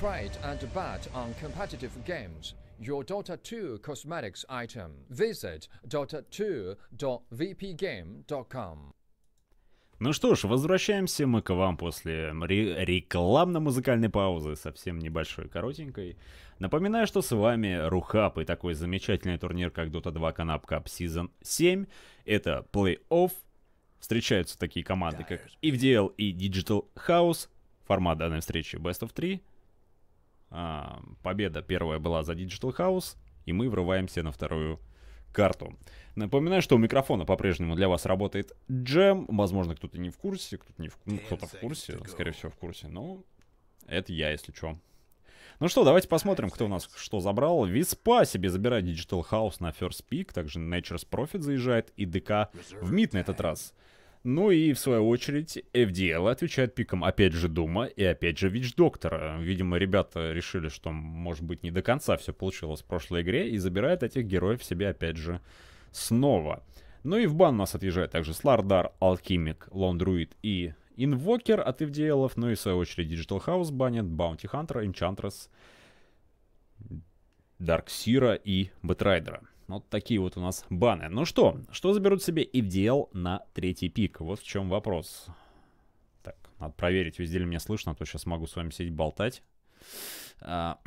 Trade and bet on competitive games. Your Dota 2 cosmetics item. Visit dota2.vpgame.com ну что ж, возвращаемся мы к вам после рекламно-музыкальной паузы, совсем небольшой, коротенькой. Напоминаю, что с вами Рухап и такой замечательный турнир, как Dota 2 Canap Cup Season 7. Это плей-офф. Встречаются такие команды, как EVDL и Digital House. Формат данной встречи Best of 3. А, победа первая была за Digital House, и мы врываемся на вторую карту. Напоминаю, что у микрофона по-прежнему для вас работает джем. Возможно, кто-то не в курсе, кто-то не в, ну, кто-то в курсе, скорее всего, в курсе. Но это я, если что. Ну что, давайте посмотрим, кто у нас что забрал. Виспа себе забирает Digital House на First Peak, также Nature's Profit заезжает и ДК в МИД на этот раз. Ну и, в свою очередь, FDL отвечает пиком, опять же, Дума и опять же Вич Доктора. Видимо, ребята решили, что, может быть, не до конца все получилось в прошлой игре, и забирает этих героев себе, опять же, снова. Ну и в бан у нас отъезжает также Слардар, Алхимик, Лондруид и Инвокер от FDL, ну и в свою очередь Digital House банят, Bounty Hunter, Enchantress, Дарксира и Бэтрайдера. Ну, вот такие вот у нас баны. Ну что, что заберут себе EVDL на третий пик? Вот в чем вопрос. Так, надо проверить, везде ли меня слышно, а то сейчас могу с вами сидеть болтать. А,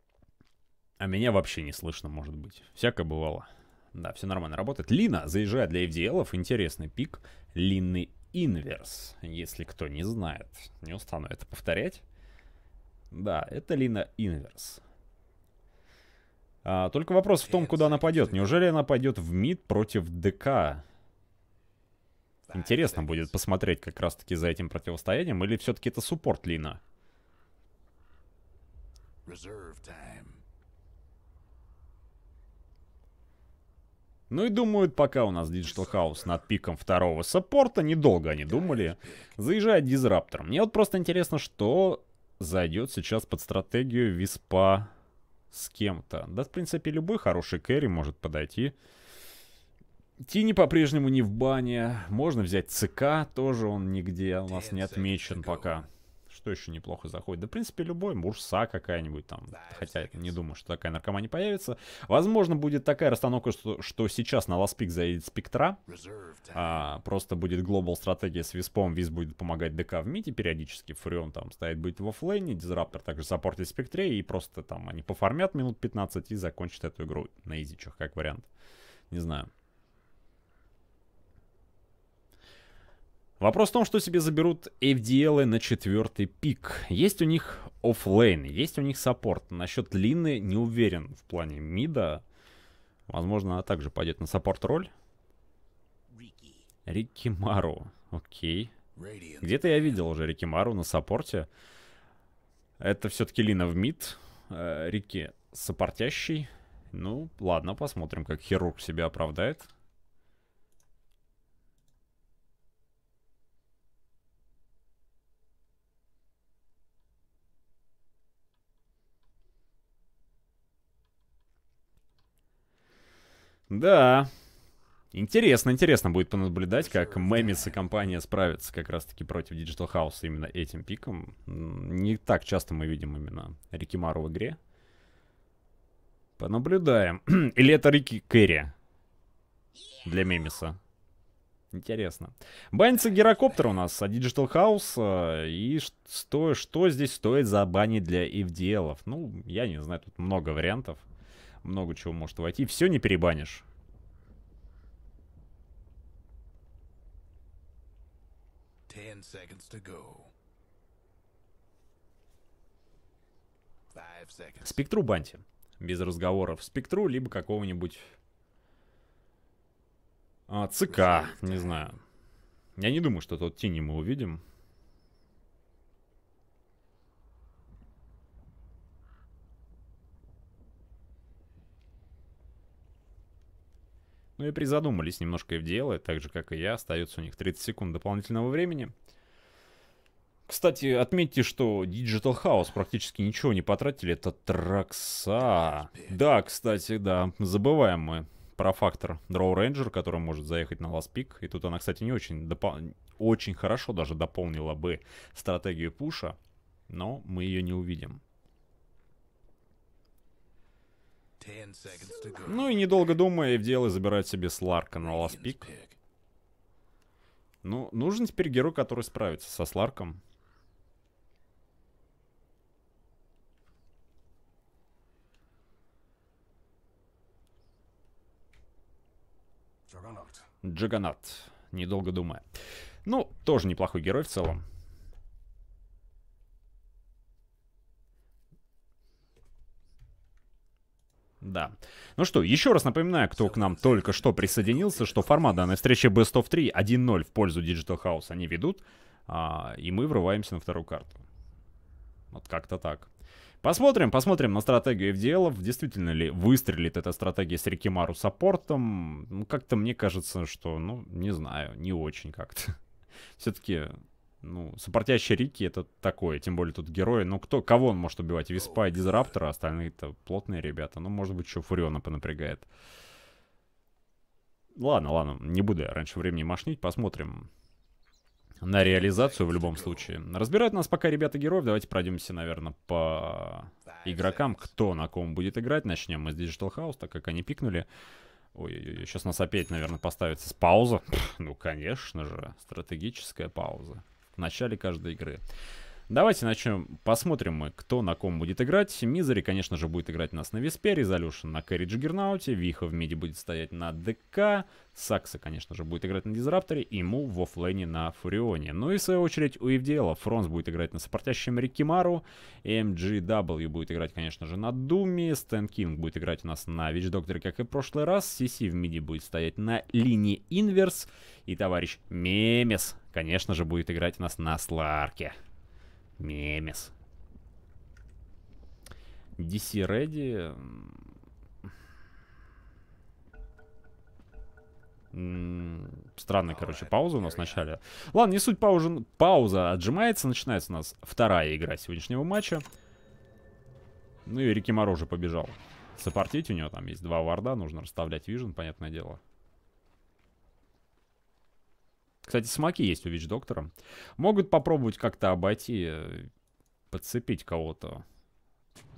а меня вообще не слышно, может быть. Всякое бывало. Да, все нормально работает. Лина заезжает для FDL. Интересный пик. Линный инверс. Если кто не знает, не устану это повторять. Да, это Лина инверс. А, только вопрос в том, куда она пойдет. Неужели она пойдет в МИД против ДК? Интересно будет посмотреть как раз-таки за этим противостоянием, или все-таки это суппорт Лина? Ну и думают, пока у нас Digital House над пиком второго саппорта, недолго они думали, заезжает Дизраптор. Мне вот просто интересно, что зайдет сейчас под стратегию Виспа с кем-то. Да, в принципе, любой хороший кэри может подойти. Тини по-прежнему не в бане. Можно взять ЦК, тоже он нигде у нас не отмечен пока что еще неплохо заходит? Да, в принципе, любой, Мурса какая-нибудь там. Да, Хотя я не думаю, что такая наркомания появится. Возможно, будет такая расстановка, что, что сейчас на Ласпик заедет Спектра. А, просто будет глобал стратегия с Виспом. Виз будет помогать ДК в мите периодически. Фурион там стоит будет в оффлейне. Дизраптор также саппортит Спектре. И просто там они пофармят минут 15 и закончат эту игру на изичах, как вариант. Не знаю. Вопрос в том, что себе заберут FDL на четвертый пик. Есть у них оффлейн, есть у них саппорт. Насчет Лины не уверен в плане мида. Возможно, она также пойдет на саппорт роль. Рики Мару. Окей. Где-то я видел уже Рики Мару на саппорте. Это все-таки Лина в мид. Э, Рики саппортящий. Ну, ладно, посмотрим, как хирург себя оправдает. Да. Интересно, интересно будет понаблюдать, как Мэмис и компания справятся как раз-таки против Digital House именно этим пиком. Не так часто мы видим именно Рики Мару в игре. Понаблюдаем. Или это Рики Керри для Мемиса? Интересно. Банится гирокоптер у нас, от Digital House. Э, и что, что здесь стоит за бани для FDL? -ов? Ну, я не знаю, тут много вариантов много чего может войти. Все не перебанишь. Ten seconds to go. Five seconds. Спектру баньте. Без разговоров. Спектру, либо какого-нибудь... А, ЦК, не знаю. Я не думаю, что тот тени мы увидим. Ну и призадумались немножко FDL, и так же, как и я, остается у них 30 секунд дополнительного времени. Кстати, отметьте, что Digital House практически ничего не потратили, это Тракса. Да, кстати, да, забываем мы про фактор Draw Ranger, который может заехать на Last Pick. И тут она, кстати, не очень, допол- очень хорошо даже дополнила бы стратегию пуша, но мы ее не увидим. Ну и недолго думая, в дело забирает себе Сларка на Ласпик. Ну, нужен теперь герой, который справится со Сларком. Джаганат. Недолго думая. Ну, тоже неплохой герой в целом. Да. Ну что, еще раз напоминаю, кто к нам только что присоединился, что формат данной встречи Best of 3 1-0 в пользу Digital House они ведут, а, и мы врываемся на вторую карту. Вот как-то так. Посмотрим, посмотрим на стратегию FDL. Действительно ли выстрелит эта стратегия с Рикимару саппортом? Ну, как-то мне кажется, что, ну, не знаю, не очень как-то. Все-таки ну, сопротящий Рики это такое, тем более тут герои. Ну, кто, кого он может убивать? Виспа и Дизраптора, остальные это плотные ребята. Ну, может быть, еще Фуриона понапрягает. Ладно, ладно, не буду я раньше времени машнить, посмотрим на реализацию в любом случае. Разбирают нас пока ребята героев, давайте пройдемся, наверное, по игрокам, кто на ком будет играть. Начнем мы с Digital House, так как они пикнули. Ой-ой-ой, сейчас нас опять, наверное, поставится с пауза. Ну, конечно же, стратегическая пауза в начале каждой игры. Давайте начнем. Посмотрим мы, кто на ком будет играть. Мизери, конечно же, будет играть у нас на Виспере, Резолюшн на Кэрри Джиггернауте, Виха в миде будет стоять на ДК, Сакса, конечно же, будет играть на Дизрапторе, и в оффлейне на Фурионе. Ну и, в свою очередь, у Евдела Фронс будет играть на сопортящем Рикимару, MGW будет играть, конечно же, на Думе, Стэн Кинг будет играть у нас на Вич Докторе, как и в прошлый раз, Сиси в миде будет стоять на линии Инверс, и товарищ Мемес, конечно же, будет играть у нас на Сларке. Мемес. DC Ready... Странная, короче, пауза у нас в начале. Ладно, не суть пауза. Пауза отжимается. Начинается у нас вторая игра сегодняшнего матча. Ну и Рики Мороже побежал. Сопортить у него там есть два варда. Нужно расставлять вижен, понятное дело. Кстати, смоки есть у ВИЧ-доктора. Могут попробовать как-то обойти, э, подцепить кого-то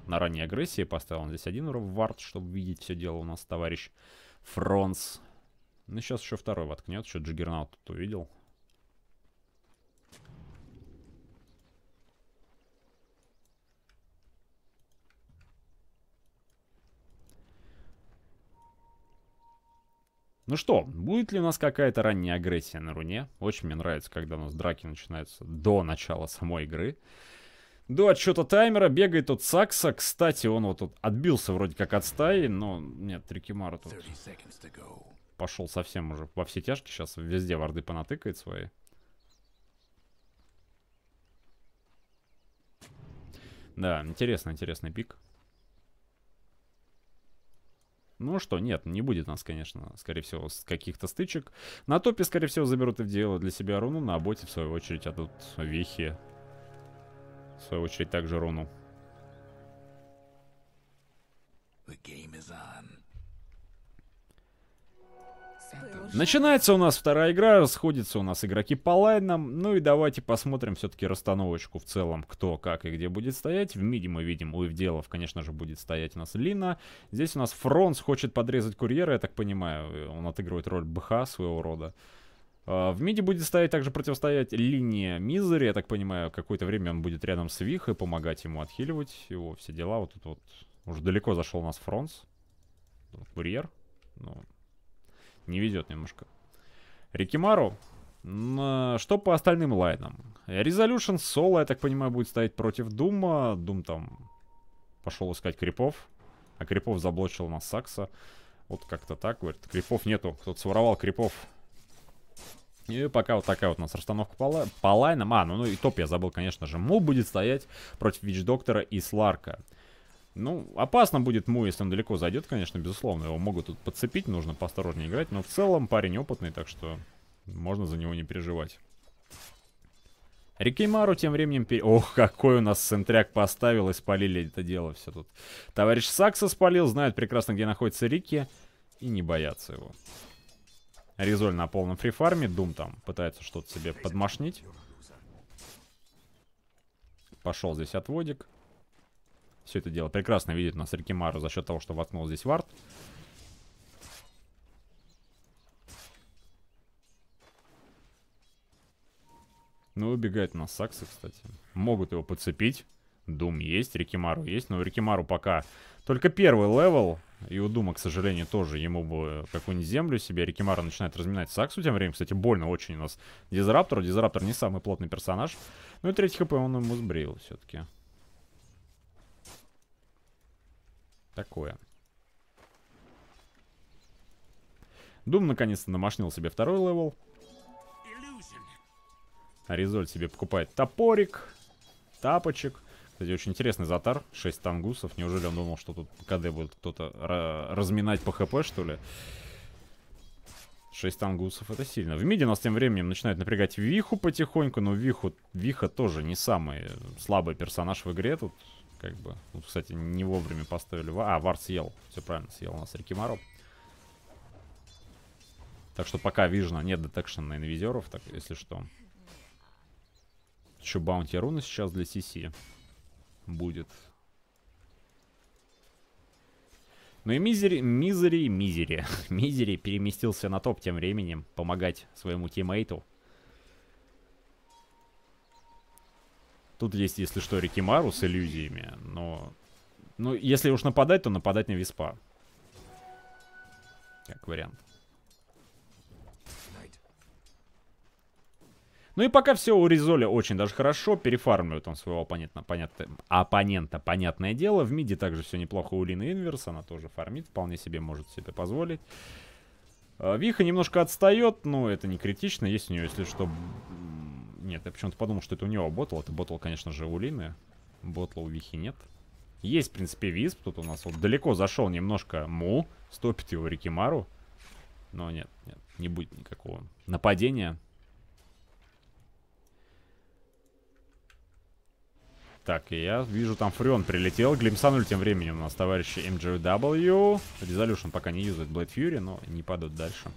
на ранней агрессии. Поставил он здесь один вард, чтобы видеть все дело у нас товарищ Фронс. Ну, сейчас еще второй воткнет, что Джиггернаут тут увидел. Ну что, будет ли у нас какая-то ранняя агрессия на руне? Очень мне нравится, когда у нас драки начинаются до начала самой игры. До отсчета таймера бегает тут Сакса. Кстати, он вот тут отбился вроде как от стаи, но нет, Трикимара тут пошел совсем уже во все тяжкие. Сейчас везде варды понатыкает свои. Да, интересный интересный пик. Ну что, нет, не будет нас, конечно, скорее всего, с каких-то стычек. На топе, скорее всего, заберут и в дело для себя руну, на боте, в свою очередь, отдут а вехи. В свою очередь, также руну. The game is on. Начинается у нас вторая игра, расходятся у нас игроки по лайнам. Ну и давайте посмотрим все-таки расстановочку в целом, кто, как и где будет стоять. В миде мы видим у Евделов, конечно же, будет стоять у нас Лина. Здесь у нас Фронс хочет подрезать курьера, я так понимаю. Э, он отыгрывает роль БХ своего рода. А, в миде будет стоять также противостоять линия Мизери, я так понимаю, какое-то время он будет рядом с Вихой помогать ему отхиливать его, все дела. Вот тут вот уже далеко зашел у нас Фронс, курьер, ну, не везет немножко. Рикимару. Э, что по остальным лайнам? Резолюшн соло, я так понимаю, будет стоять против Дума. Дум там пошел искать крипов. А крипов заблочил нас Сакса. Вот как-то так, говорит. Крипов нету. Кто-то своровал крипов. И пока вот такая вот у нас расстановка по, лай... по лайнам. А, ну, ну и топ я забыл, конечно же. Му будет стоять против Вич Доктора и Сларка. Ну, опасно будет Му, если он далеко зайдет, конечно, безусловно. Его могут тут подцепить, нужно поосторожнее играть. Но в целом парень опытный, так что можно за него не переживать. Рикеймару тем временем... Пере... Ох, какой у нас центряк поставил и спалили это дело все тут. Товарищ Сакса спалил, знает прекрасно, где находится Рики. И не боятся его. Ризоль на полном фрифарме. Дум там пытается что-то себе подмашнить. Пошел здесь отводик все это дело. Прекрасно видит нас Рикимару за счет того, что воткнул здесь вард. Ну, убегает у нас Саксы, кстати. Могут его подцепить. Дум есть, Рикимару есть, но у Рикимару пока только первый левел. И у Дума, к сожалению, тоже ему бы какую-нибудь землю себе. Рикимару начинает разминать Саксу тем временем. Кстати, больно очень у нас Дизраптору. Дизраптор не самый плотный персонаж. Ну и третий хп он ему сбрил все-таки. Такое. Дум наконец-то намашнил себе второй левел. Аризоль себе покупает топорик, тапочек. Кстати, очень интересный затар. 6 тангусов. Неужели он думал, что тут КД будет кто-то разминать по ХП, что ли? 6 тангусов это сильно. В миде нас тем временем начинает напрягать Виху потихоньку, но Виху, Виха тоже не самый слабый персонаж в игре. Тут как бы. Ну, кстати, не вовремя поставили. А, Вар съел. Все правильно, съел у нас Рикимару. Так что пока вижено нет детекшн на инвизеров, так если что. Еще баунти руны сейчас для CC будет. Ну и Мизери, Мизери, Мизери. Мизери переместился на топ тем временем помогать своему тиммейту. Тут есть, если что, Рикимару с иллюзиями, но... Ну, если уж нападать, то нападать на Виспа. Как вариант. Ну и пока все у Ризоля очень даже хорошо. Перефармливает он своего оппонента, понятно, оппонента, понятное дело. В миде также все неплохо у Лины Инверс. Она тоже фармит, вполне себе может себе позволить. А, Виха немножко отстает, но это не критично. Есть у нее, если что, нет, я почему-то подумал, что это у него ботл. Это ботл, конечно же, у Лины. Ботла у Вихи нет. Есть, в принципе, Висп. Тут у нас вот далеко зашел немножко Му. Стопит его Рикимару. Но нет, нет, не будет никакого нападения. Так, и я вижу, там Фреон прилетел. Глимсанули тем временем у нас товарищи MJW. Резолюшн пока не юзает Blade Fury, но не падают дальше.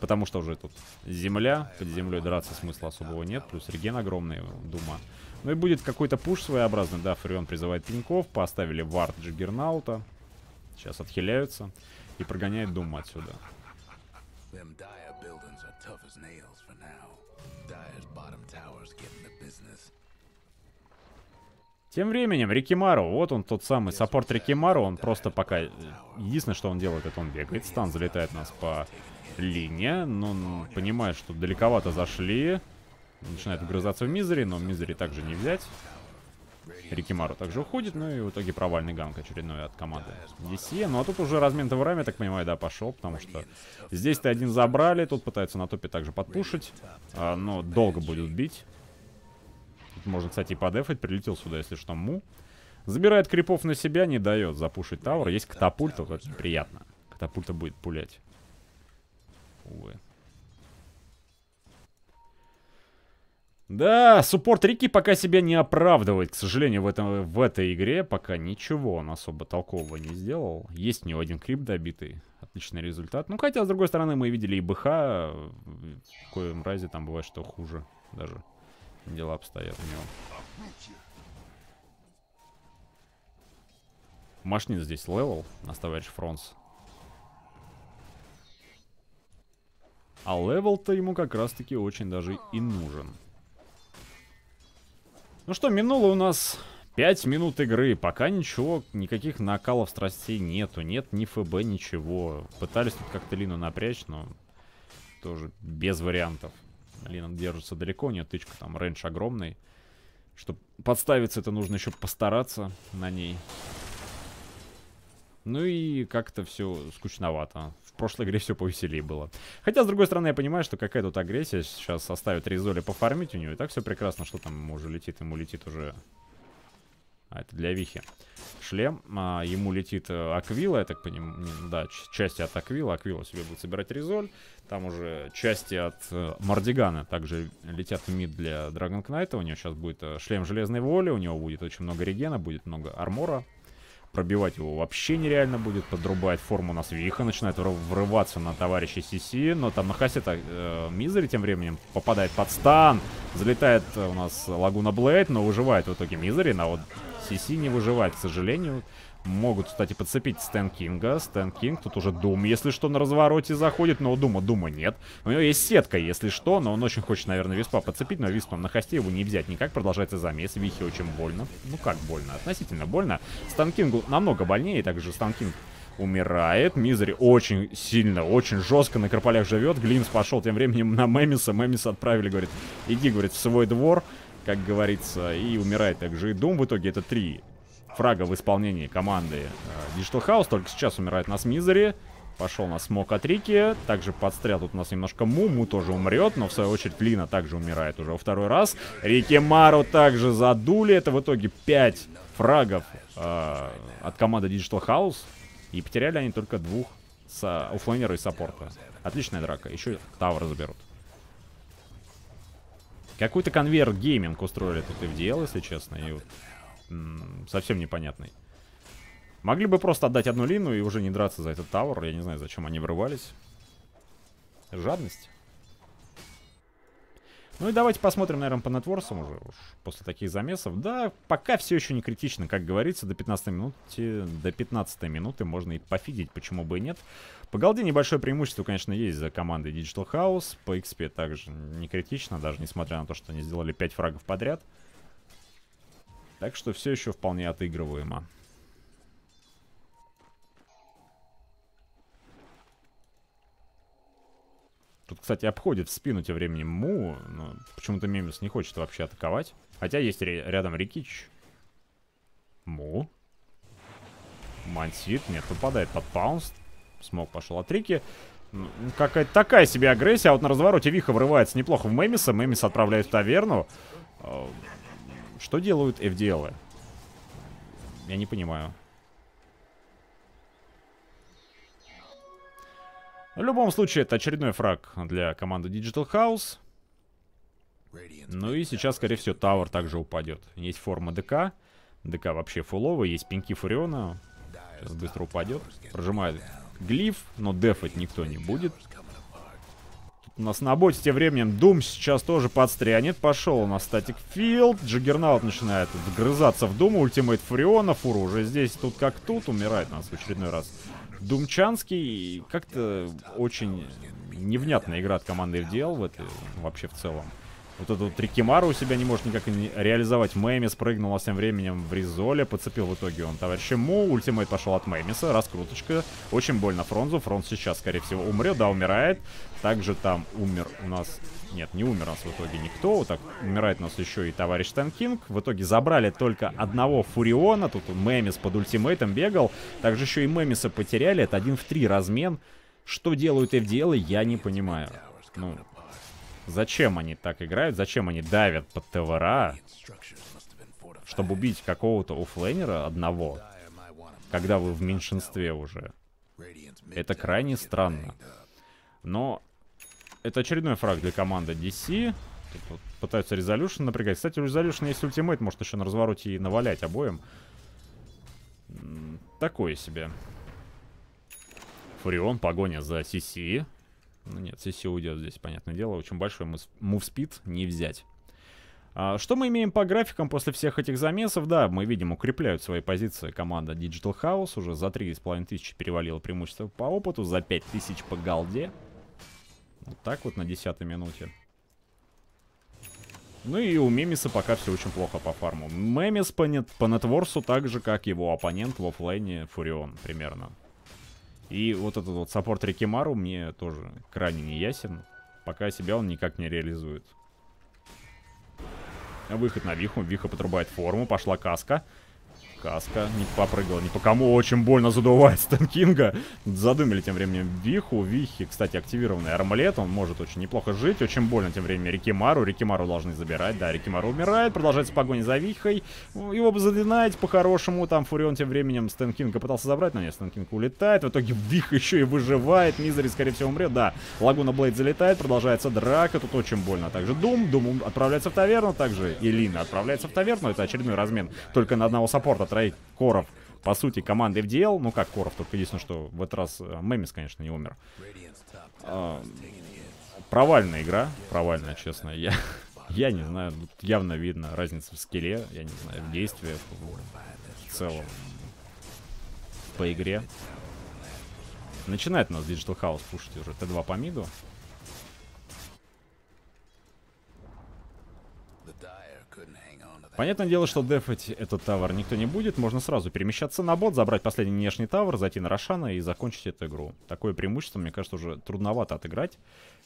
Потому что уже тут земля, под землей драться смысла особого нет. Плюс реген огромный, дума. Ну и будет какой-то пуш своеобразный. Да, Фреон призывает пеньков. Поставили вард Джиггернаута. Сейчас отхиляются. И прогоняет Дума отсюда. business. Тем временем, Рикимару, вот он тот самый саппорт Рикимару, он просто пока... Единственное, что он делает, это он бегает. Стан залетает нас по линии, но oh, понимает, что далековато зашли. Начинает вгрызаться в Мизери, но Мизери также не взять. Рикимару также уходит, ну и в итоге провальный ганг очередной от команды DCE. Ну а тут уже размен коврами, так понимаю, да, пошел, потому что здесь-то один забрали, тут пытаются на топе также подпушить, а, но долго будет бить. Можно, кстати, и подефать. Прилетел сюда, если что, Му. Забирает крипов на себя, не дает запушить Тауэр. Есть катапульта, вот это приятно. Катапульта будет пулять. Увы. Да, суппорт Рики пока себя не оправдывает, к сожалению, в, этом, в этой игре пока ничего он особо толкового не сделал. Есть у него один крип добитый, отличный результат. Ну, хотя, с другой стороны, мы видели и БХ, в коем разе там бывает, что хуже даже дела обстоят у него. Машнит здесь левел, нас товарищ Фронс. А левел-то ему как раз-таки очень даже и нужен. Ну что, минуло у нас 5 минут игры, пока ничего, никаких накалов страстей нету, нет ни ФБ, ничего. Пытались тут как-то Лину напрячь, но тоже без вариантов. Линан держится далеко, у нее тычка там рейндж огромный. Чтобы подставиться, это нужно еще постараться на ней. Ну и как-то все скучновато. В прошлой игре все повеселее было. Хотя, с другой стороны, я понимаю, что какая тут агрессия. Сейчас оставят Ризоли пофармить у него. И так все прекрасно, что там ему уже летит. Ему летит уже а, это для Вихи. Шлем. А, ему летит э, Аквила, я так понимаю. Да, части от Аквила. Аквила себе будет собирать Резоль. Там уже части от э, Мардигана также летят в мид для Драгон Кнайта. У него сейчас будет э, шлем Железной Воли. У него будет очень много регена, будет много армора. Пробивать его вообще нереально будет. Подрубает форму у нас Виха. Начинает врываться на товарища Сиси. Но там на Хасета э, Мизери тем временем попадает под стан. Залетает у нас Лагуна Блейд. Но выживает в итоге Мизери. На вот CC не выживает, к сожалению. Могут, кстати, подцепить Стэн Кинга. Стэн Кинг, тут уже Дум, если что, на развороте заходит, но у Дума Дума нет. У него есть сетка, если что, но он очень хочет, наверное, Виспа подцепить, но Виспа на хосте его не взять никак. Продолжается замес, Вихи очень больно. Ну как больно? Относительно больно. Стэн Кингу намного больнее, также Стэн Кинг умирает. Мизери очень сильно, очень жестко на карполях живет. Глинс пошел тем временем на Мемиса. Мемиса отправили, говорит, иди, говорит, в свой двор как говорится, и умирает также И Дум в итоге это три фрага в исполнении команды э, Digital House. Только сейчас умирает нас Мизери. Пошел на смог от Рики. Также подстрел тут у нас немножко Му. Му тоже умрет, но в свою очередь Лина также умирает уже во второй раз. Рики Мару также задули. Это в итоге 5 фрагов э, от команды Digital House. И потеряли они только двух оффлайнера и саппорта. Отличная драка. Еще тавр заберут. Какой-то конвейер гейминг устроили тут и в DL, если честно, и вот, совсем непонятный. Могли бы просто отдать одну лину и уже не драться за этот тауэр. Я не знаю, зачем они врывались. Жадность. Ну и давайте посмотрим, наверное, по нетворсам уже уж после таких замесов. Да, пока все еще не критично, как говорится, до 15 минуты, до 15 минуты можно и пофидить, почему бы и нет. По голде небольшое преимущество, конечно, есть за командой Digital House. По XP также не критично, даже несмотря на то, что они сделали 5 фрагов подряд. Так что все еще вполне отыгрываемо. Тут, кстати, обходит в спину тем временем Му, но почему-то Мемис не хочет вообще атаковать. Хотя есть рядом Рикич. Му. Мансит, нет, попадает под паунс. Смог пошел от Рики. Ну, ну, какая-то такая себе агрессия, а вот на развороте Виха врывается неплохо в Мемиса. Мемис отправляет в таверну. Э, что делают FDL? -ы? Я не понимаю. В любом случае, это очередной фраг для команды Digital House. Ну и сейчас, скорее всего, Тауэр также упадет. Есть форма ДК. ДК вообще фуловый, есть пеньки Фуриона. Сейчас быстро упадет. Прожимает глиф, но дефать никто не будет. Тут у нас на боте тем временем Дум сейчас тоже подстрянет. Пошел у нас статик филд. Джиггернаут начинает вгрызаться в Думу. Ультимейт Фуриона. Фура уже здесь, тут как тут. Умирает нас в очередной раз. Думчанский как-то очень невнятная игра от команды FDL в этой, вообще в целом. Вот этот вот Рикимару у себя не может никак не реализовать. Мэмис прыгнул а тем временем в Ризоле. Подцепил в итоге он товарища Му. Ультимейт пошел от Мэмиса. Раскруточка. Очень больно Фронзу. Фронз сейчас, скорее всего, умрет. Да, умирает. Также там умер у нас нет, не умер у нас в итоге никто. Вот так умирает у нас еще и товарищ Танкинг. В итоге забрали только одного Фуриона. Тут Мемис под ультимейтом бегал. Также еще и Мемиса потеряли. Это один в три размен. Что делают FDL, я не понимаю. Ну, зачем они так играют? Зачем они давят под ТВРА? Чтобы убить какого-то оффлейнера одного, когда вы в меньшинстве уже. Это крайне странно. Но это очередной фраг для команды DC. Тут вот пытаются резолюшн напрягать. Кстати, резолюшн есть ультимейт, может еще на развороте и навалять обоим. Такое себе. Фурион, погоня за CC. Ну нет, CC уйдет здесь, понятное дело. Очень большой мувспид не взять. А, что мы имеем по графикам после всех этих замесов? Да, мы видим, укрепляют свои позиции команда Digital House. Уже за 3,5 тысячи перевалило преимущество по опыту, за 5 тысяч по голде. Вот так вот на 10 минуте. Ну и у Мемиса пока все очень плохо по фарму. Мемис по, нет, по нетворсу так же, как его оппонент в оффлайне Фурион примерно. И вот этот вот саппорт Рикимару мне тоже крайне не ясен. Пока себя он никак не реализует. Выход на Виху. Виха подрубает форму. Пошла каска. Каска не попрыгал не по кому. Очень больно задувает Стенкинга. Задумали тем временем Виху. Вихи, кстати, активированный армалет Он может очень неплохо жить. Очень больно тем временем Рикимару. Рикимару должны забирать. Да, Рикимару умирает. Продолжается погоня за Вихой. Его бы задинать по-хорошему. Там Фурион тем временем Стенкинга пытался забрать. Но нет, Стенкинг улетает. В итоге Вих еще и выживает. Мизери, скорее всего, умрет. Да, Лагуна Блейд залетает. Продолжается драка. Тут очень больно. Также Дум. Дум отправляется в таверну. Также Элина отправляется в таверну. Это очередной размен только на одного саппорта строить коров, по сути, команды FDL. Ну как коров, только единственное, что в этот раз э, Мемис, конечно, не умер. А, провальная игра, провальная, честно. Я, я не знаю, тут явно видно разница в скеле, я не знаю, в действиях, в целом, по игре. Начинает у нас Digital House пушить уже Т2 по миду. Понятное дело, что дефать этот тавр никто не будет, можно сразу перемещаться на бот, забрать последний внешний тавр, зайти на Рошана и закончить эту игру. Такое преимущество, мне кажется, уже трудновато отыграть.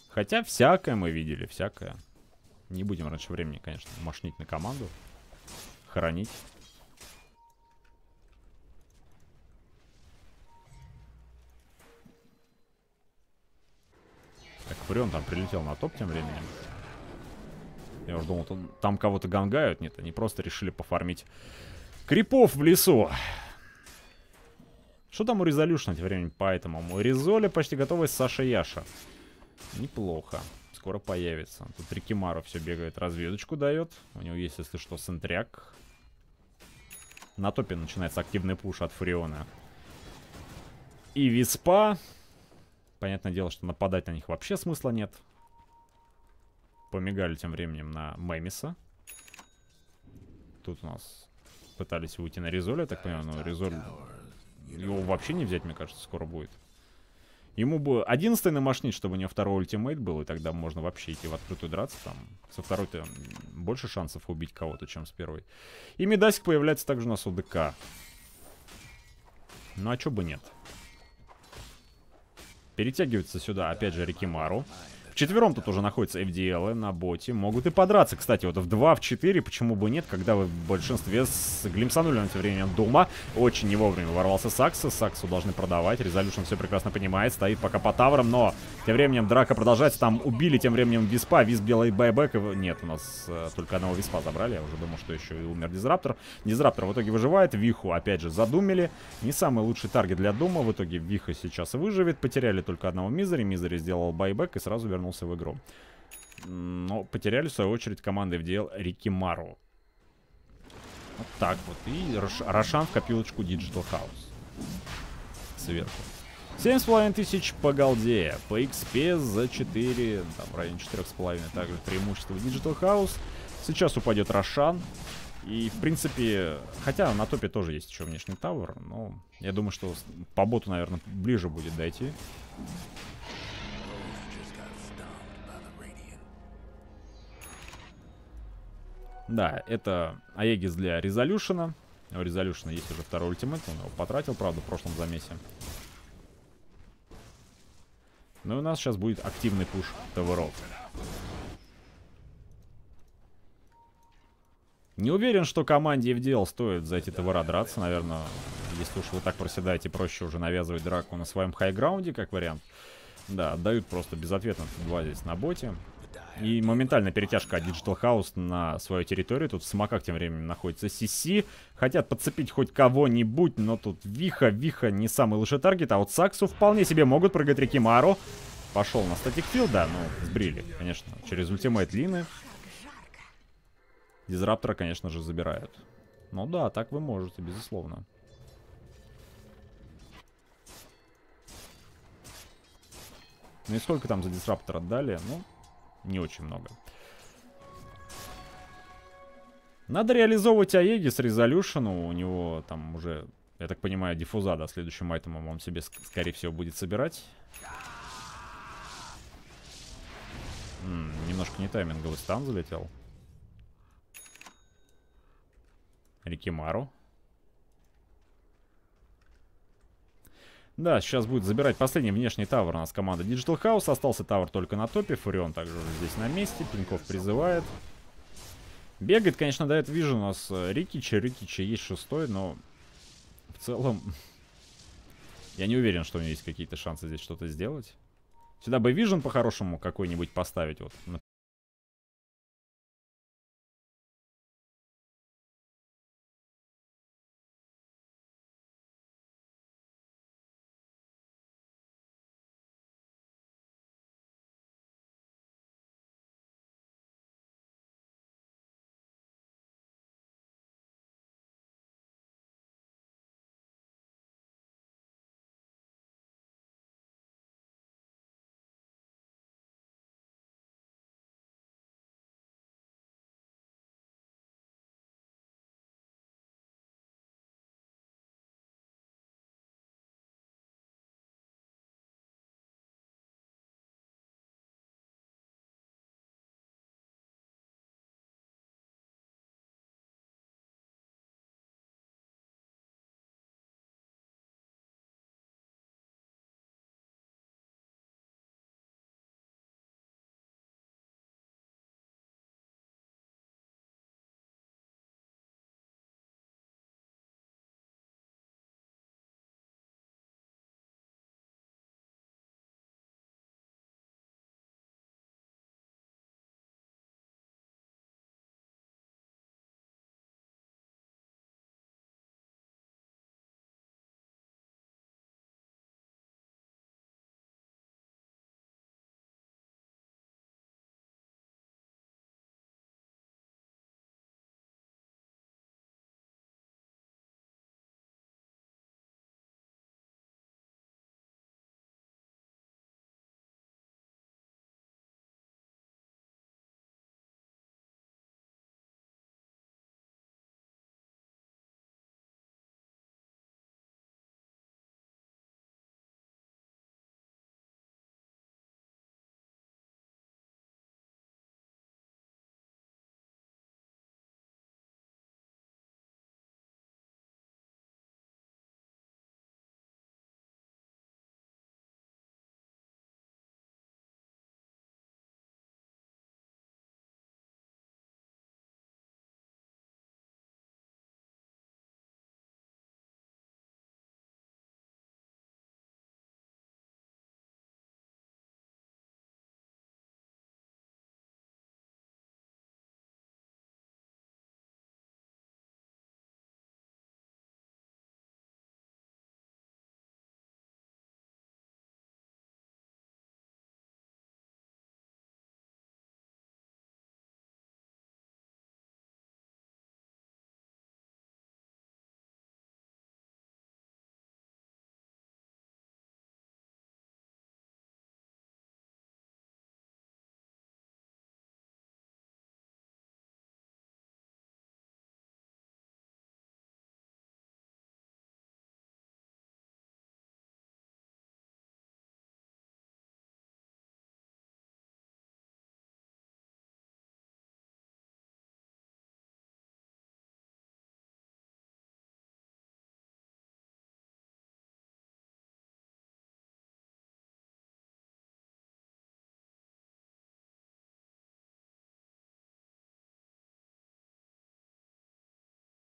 Хотя всякое мы видели, всякое. Не будем раньше времени, конечно, машнить на команду. Хоронить. Так, там прилетел на топ тем временем. Я уже думал, там кого-то гангают. Нет, они просто решили пофармить крипов в лесу. Что там у Резолюшна тем временем по этому? У Резоли почти готовая Саша Яша. Неплохо. Скоро появится. Тут Рикимару все бегает, разведочку дает. У него есть, если что, сентряк. На топе начинается активный пуш от Фуриона. И Виспа. Понятное дело, что нападать на них вообще смысла нет. Помигали тем временем на Мемиса. Тут у нас пытались выйти на Резоль, я так понимаю, но Резоль... Его вообще не взять, мне кажется, скоро будет. Ему бы 11 намашнить, чтобы у него второй ультимейт был, и тогда можно вообще идти в открытую драться. Там со второй-то больше шансов убить кого-то, чем с первой. И Медасик появляется также у нас у ДК. Ну а чё бы нет. Перетягивается сюда, опять же, Рикимару. Вчетвером тут уже находятся FDL на боте. Могут и подраться, кстати, вот в 2, в 4, почему бы нет, когда вы в большинстве с... глимсанули на это время дома Очень не вовремя ворвался Сакса. Саксу должны продавать. Резолюшн все прекрасно понимает. Стоит пока по таврам, но тем временем драка продолжается. Там убили тем временем Виспа. Висп белый байбек. Нет, у нас э, только одного Виспа забрали. Я уже думал, что еще и умер Дизраптор. Дизраптор в итоге выживает. Виху опять же задумили. Не самый лучший таргет для дома, В итоге Виха сейчас выживет. Потеряли только одного Мизери. Мизери сделал байбек и сразу вернул вернулся в игру. Но потеряли, в свою очередь, команды в дел Рикимару. Вот так вот. И Рошан в копилочку Digital House. Сверху. 7,5 тысяч по голде. По XP за 4, там в районе 4,5 также преимущество Digital House. Сейчас упадет Рошан. И, в принципе, хотя на топе тоже есть еще внешний тавер, но я думаю, что по боту, наверное, ближе будет дойти. Да, это Аегис для Резолюшена. У Резолюшена есть уже второй ультимейт, он его потратил, правда, в прошлом замесе. Ну и у нас сейчас будет активный пуш товаров. Не уверен, что команде FDL стоит за эти товара драться, наверное. Если уж вы так проседаете, проще уже навязывать драку на своем хайграунде, как вариант. Да, отдают просто безответно два здесь на боте. И моментально перетяжка от Digital House на свою территорию. Тут в смоках тем временем находится CC. Хотят подцепить хоть кого-нибудь, но тут Виха. Виха не самый лучший таргет, а вот Саксу вполне себе могут прыгать Мару. Пошел на статик фил, да, ну, сбрили, конечно, через ультимейт Лины. Дизраптора, конечно же, забирают. Ну да, так вы можете, безусловно. Ну и сколько там за дисраптор отдали? Ну, не очень много. Надо реализовывать Аегис Резолюшн, у него там уже, я так понимаю, диффуза, да, следующим айтемом он себе, скорее всего, будет собирать. М -м, немножко не тайминговый стан залетел. Рикимару. Да, сейчас будет забирать последний внешний тавер у нас команда Digital House. Остался тавер только на топе. Фурион также уже здесь на месте. Пинков призывает. Бегает, конечно, дает вижу у нас Рикичи. Э, Рикичи есть шестой, но в целом... Я не уверен, что у него есть какие-то шансы здесь что-то сделать. Сюда бы Vision по-хорошему какой-нибудь поставить, вот,